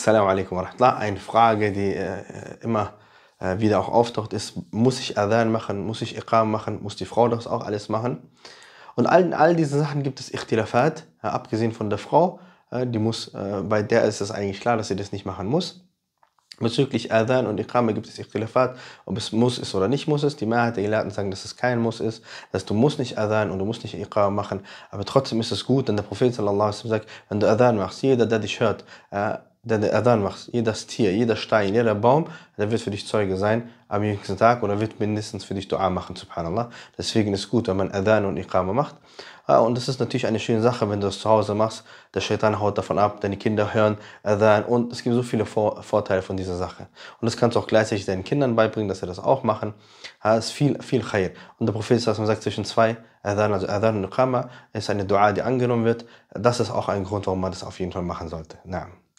Assalamu alaikum wa Eine Frage, die äh, immer äh, wieder auch auftaucht, ist, muss ich Adhan machen, muss ich Iqam machen, muss die Frau das auch alles machen? Und all, all diesen Sachen gibt es Ikhtilafat, äh, abgesehen von der Frau, äh, die muss, äh, bei der ist es eigentlich klar, dass sie das nicht machen muss. Bezüglich Adhan und Iqam gibt es Ikhtilafat, ob es muss ist oder nicht muss ist. Die Mehrheit der Gelehrten sagen, dass es kein Muss ist, dass du musst nicht Adhan und du musst nicht Iqama machen. Aber trotzdem ist es gut, denn der Prophet sallallahu alaihi sagt, wenn du Adhan machst, jeder, der dich hört, äh, der der Adhan macht, jedes Tier, jeder Stein, jeder Baum, der wird für dich Zeuge sein am jüngsten Tag oder wird mindestens für dich Dua machen, subhanallah. Deswegen ist es gut, wenn man Adhan und Iqama macht. Ah, und das ist natürlich eine schöne Sache, wenn du das zu Hause machst. Der Shaitan haut davon ab, deine Kinder hören Adhan und es gibt so viele Vor Vorteile von dieser Sache. Und das kannst du auch gleichzeitig deinen Kindern beibringen, dass sie das auch machen. Ah, es ist viel, viel Khair. Und der Prophet sagt zwischen zwei Adhan, also Adhan und Iqama, ist eine Dua, die angenommen wird. Das ist auch ein Grund, warum man das auf jeden Fall machen sollte. Naam.